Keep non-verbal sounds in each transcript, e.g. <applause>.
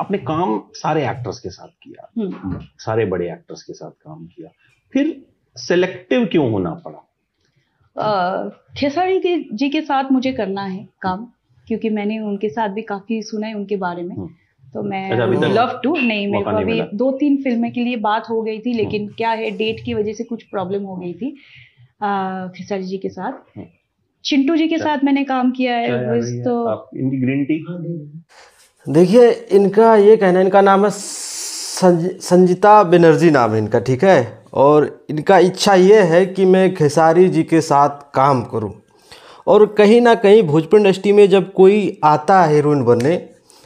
अपने काम सारे एक्टर्स के साथ किया हम्म। सारे बड़े एक्टर्स के साथ काम किया फिर सेलेक्टिव क्यों होना पड़ा खेसारी जी के साथ मुझे करना है काम क्योंकि मैंने उनके साथ भी काफी सुना है उनके बारे में हम्म। तो मैं लव अच्छा, टू नहीं मेरे को अभी दो तीन फिल्में के लिए बात हो गई थी हम्म। लेकिन क्या है डेट की वजह से कुछ प्रॉब्लम हो गई थी खेसारी जी के साथ चिंटू जी के अच्छा। साथ मैंने काम किया है तो ग्रीन टी देखिए इनका ये कहना इनका नाम है संज, संजिता बनर्जी नाम है इनका ठीक है और इनका इच्छा ये है कि मैं खेसारी जी के साथ काम करूं और कहीं ना कहीं भोजपुर इंडस्ट्री में जब कोई आता है हीरोइन बनने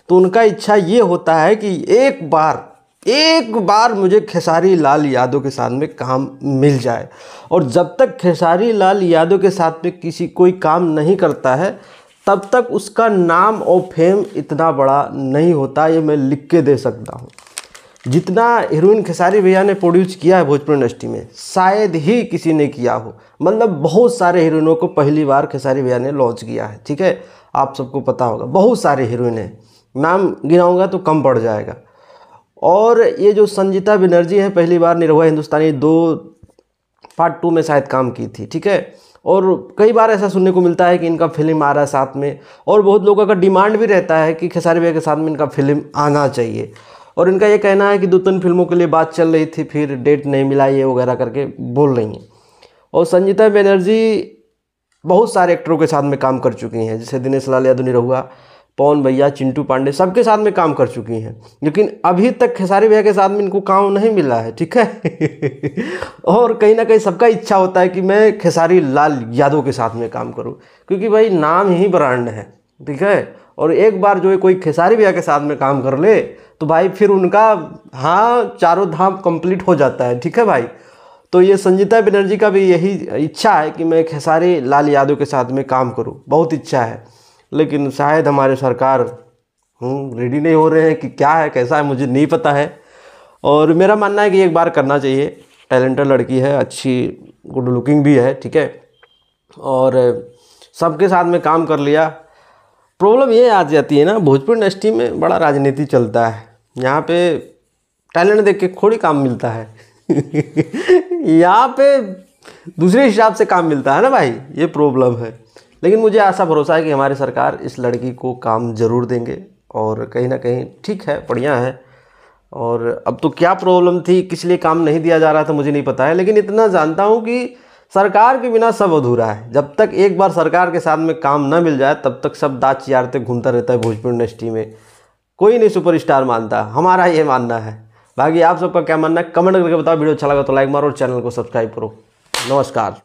तो उनका इच्छा ये होता है कि एक बार एक बार मुझे खेसारी लाल यादव के साथ में काम मिल जाए और जब तक खेसारी लाल यादव के साथ में किसी कोई काम नहीं करता है तब तक उसका नाम और फेम इतना बड़ा नहीं होता ये मैं लिख के दे सकता हूँ जितना हीरोइन खेसारी भैया ने प्रोड्यूस किया है भोजपुर इंडस्ट्री में शायद ही किसी ने किया हो मतलब बहुत सारे हीरोइनों को पहली बार खेसारी भैया ने लॉन्च किया है ठीक है आप सबको पता होगा बहुत सारे हीरोइन हैं नाम गिनाऊंगा तो कम पड़ जाएगा और ये जो संजीता बनर्जी हैं पहली बार निर्भया हिंदुस्तानी दो पार्ट टू में शायद काम की थी ठीक है और कई बार ऐसा सुनने को मिलता है कि इनका फिल्म आ रहा है साथ में और बहुत लोगों का डिमांड भी रहता है कि खेसारी भैया के साथ में इनका फिल्म आना चाहिए और इनका ये कहना है कि दो तीन फिल्मों के लिए बात चल रही थी फिर डेट नहीं मिला ये वगैरह करके बोल रही हैं और संजीता बनर्जी बहुत सारे एक्टरों के साथ में काम कर चुकी हैं जैसे दिनेश लाल यादव निरहुआ पवन भैया चिंटू पांडे सबके साथ में काम कर चुकी हैं लेकिन अभी तक खेसारी भैया के साथ में इनको काम नहीं मिला है ठीक है <laughs> और कहीं ना कहीं सबका इच्छा होता है कि मैं खेसारी लाल यादव के साथ में काम करूं क्योंकि भाई नाम ही ब्रांड है ठीक है और एक बार जो है कोई खेसारी भैया के साथ में काम कर ले तो भाई फिर उनका हाँ चारों धाम कंप्लीट हो जाता है ठीक है भाई तो ये संजीता बनर्जी का भी यही इच्छा है कि मैं खेसारी लाल यादव के साथ में काम करूँ बहुत इच्छा है लेकिन शायद हमारे सरकार रेडी हम्म, नहीं हो रहे हैं कि क्या है कैसा है मुझे नहीं पता है और मेरा मानना है कि एक बार करना चाहिए टैलेंटेड लड़की है अच्छी गुड लुकिंग भी है ठीक है और सबके साथ में काम कर लिया प्रॉब्लम ये आ जाती है ना भोजपुर इंडस्ट्री में बड़ा राजनीति चलता है यहाँ पे टैलेंट देख के थोड़ी काम मिलता है <laughs> यहाँ पे दूसरे हिसाब से काम मिलता है ना भाई ये प्रॉब्लम है लेकिन मुझे ऐसा भरोसा है कि हमारी सरकार इस लड़की को काम ज़रूर देंगे और कहीं ना कहीं ठीक है बढ़िया है और अब तो क्या प्रॉब्लम थी किस लिए काम नहीं दिया जा रहा था मुझे नहीं पता है लेकिन इतना जानता हूँ कि सरकार के बिना सब अधूरा है जब तक एक बार सरकार के साथ में काम ना मिल जाए तब तक सब दाँच चियारते घूमता रहता है भोजपुर इंडस्ट्री में कोई नहीं सुपरस्टार मानता हमारा ये मानना है बाकी आप सबका क्या मानना है कमेंट करके बताओ वीडियो अच्छा लगा तो लाइक मारो और चैनल को सब्सक्राइब करो नमस्कार